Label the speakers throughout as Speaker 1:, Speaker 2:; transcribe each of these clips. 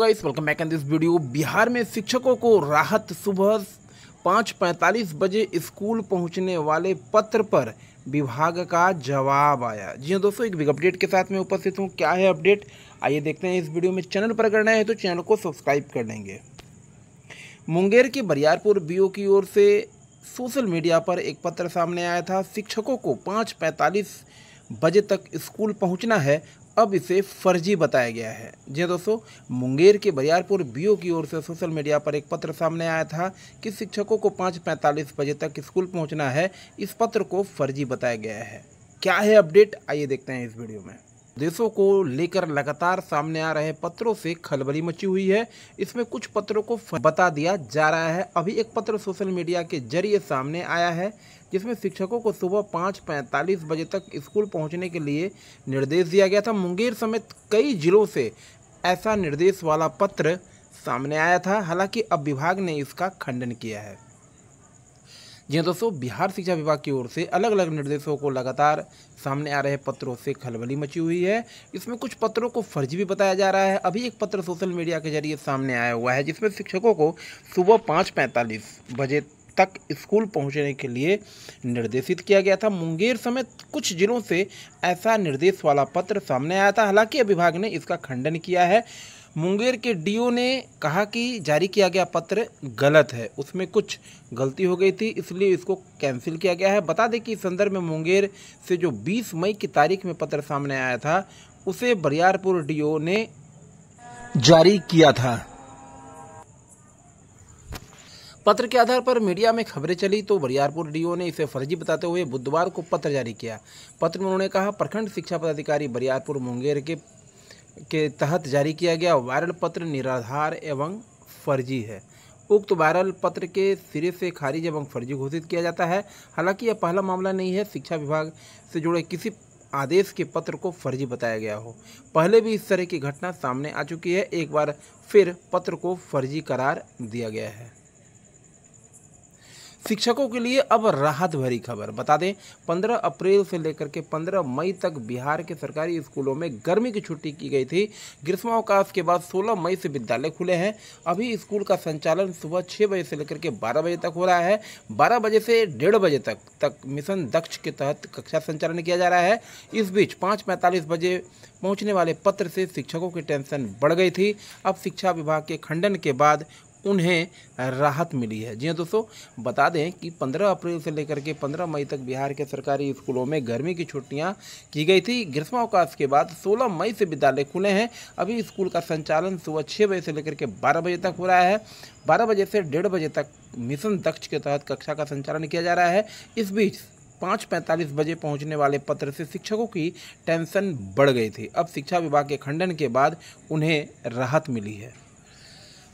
Speaker 1: तो इस welcome back in this video Bihar में शिक्षकों को राहत सुबह पाँच पैंतालीस बजे स्कूल पहुंचने वाले पत्र पर विभाग का जवाब आया जी हाँ दोस्तों एक बिग अपडेट के साथ मैं उपस्थित हूँ क्या है अपडेट आइए देखते हैं इस वीडियो में चैनल पर करना है तो चैनल को सब्सक्राइब कर लेंगे मुंगेर के बरियारपुर बीओ की ओर से सोशल मीडिया पर एक पत्र सामने आया था शिक्षकों को पाँच बजे तक स्कूल पहुंचना है अब इसे फर्जी बताया गया है जी दोस्तों मुंगेर के बरियारपुर बीओ की ओर से सोशल मीडिया पर एक पत्र सामने आया था कि शिक्षकों को पाँच पैंतालीस बजे तक स्कूल पहुंचना है इस पत्र को फर्जी बताया गया है क्या है अपडेट आइए देखते हैं इस वीडियो में देशों को लेकर लगातार सामने आ रहे पत्रों से खलबली मची हुई है इसमें कुछ पत्रों को बता दिया जा रहा है अभी एक पत्र सोशल मीडिया के जरिए सामने आया है जिसमें शिक्षकों को सुबह पाँच पैंतालीस बजे तक स्कूल पहुंचने के लिए निर्देश दिया गया था मुंगेर समेत कई जिलों से ऐसा निर्देश वाला पत्र सामने आया था हालांकि अब विभाग ने इसका खंडन किया है जी दोस्तों बिहार शिक्षा विभाग की ओर से अलग अलग निर्देशों को लगातार सामने आ रहे पत्रों से खलबली मची हुई है इसमें कुछ पत्रों को फर्जी भी बताया जा रहा है अभी एक पत्र सोशल मीडिया के जरिए सामने आया हुआ है जिसमें शिक्षकों को सुबह पाँच पैंतालीस बजे तक स्कूल पहुंचने के लिए निर्देशित किया गया था मुंगेर समेत कुछ जिलों से ऐसा निर्देश वाला पत्र सामने आया था हालांकि विभाग ने इसका खंडन किया है मुंगेर के डीओ ने कहा कि जारी किया गया पत्र गलत है उसमें कुछ गलती हो गई थी इसलिए इसको कैंसिल किया गया है बता दें कि इस संदर्भ में मुंगेर से जो 20 मई की तारीख में पत्र सामने आया था उसे बरियारपुर डीओ ने जारी किया था पत्र के आधार पर मीडिया में खबरें चली तो बरियारपुर डीओ ने इसे फर्जी बताते हुए बुधवार को पत्र जारी किया पत्र में उन्होंने कहा प्रखंड शिक्षा पदाधिकारी बरियारपुर मुंगेर के के तहत जारी किया गया वायरल पत्र निराधार एवं फर्जी है उक्त वायरल पत्र के सिरे से खारिज एवं फर्जी घोषित किया जाता है हालांकि यह पहला मामला नहीं है शिक्षा विभाग से जुड़े किसी आदेश के पत्र को फर्जी बताया गया हो पहले भी इस तरह की घटना सामने आ चुकी है एक बार फिर पत्र को फर्जी करार दिया गया है शिक्षकों के लिए अब राहत भरी खबर बता दें 15 अप्रैल से लेकर के 15 मई तक बिहार के सरकारी स्कूलों में गर्मी की छुट्टी की गई थी ग्रीष्मावकाश के बाद 16 मई से विद्यालय खुले हैं अभी स्कूल का संचालन सुबह छः बजे से लेकर के बारह बजे तक हो रहा है बारह बजे से डेढ़ बजे तक तक मिशन दक्ष के तहत कक्षा संचालन किया जा रहा है इस बीच पाँच पैंतालीस बजे पहुंचने वाले पत्र से शिक्षकों की टेंशन बढ़ गई थी अब शिक्षा विभाग के खंडन के बाद उन्हें राहत मिली है जी हाँ दोस्तों बता दें कि 15 अप्रैल से लेकर के 15 मई तक बिहार के सरकारी स्कूलों में गर्मी की छुट्टियां की गई थी ग्रीष्मावकाश के बाद 16 मई से विद्यालय खुले हैं अभी स्कूल का संचालन सुबह छः बजे से लेकर के बारह बजे तक हो रहा है बारह बजे से डेढ़ बजे तक मिशन दक्ष के तहत कक्षा का संचालन किया जा रहा है इस बीच पाँच पैंतालीस बजे पहुंचने वाले पत्र से शिक्षकों की टेंशन बढ़ गई थी अब शिक्षा विभाग के खंडन के बाद उन्हें राहत मिली है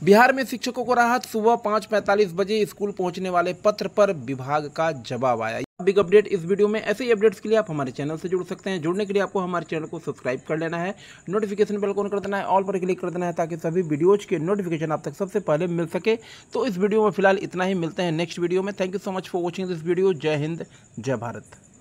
Speaker 1: बिहार में शिक्षकों को राहत सुबह पाँच पैंतालीस बजे स्कूल पहुंचने वाले पत्र पर विभाग का जवाब आया बिग अपडेट इस वीडियो में ऐसे ही अपडेट्स के लिए आप हमारे चैनल से जुड़ सकते हैं जुड़ने के लिए आपको हमारे चैनल को सब्सक्राइब कर लेना है नोटिफिकेशन बेल ऑन कर देना है ऑल पर क्लिक कर देना है ताकि सभी वीडियोज के नोटिफिकेशन आप तक सबसे पहले मिल सके तो इस वीडियो में फिलहाल इतना ही मिलते हैं नेक्स्ट वीडियो में thank you so much for watching this video जय हिंद जय भारत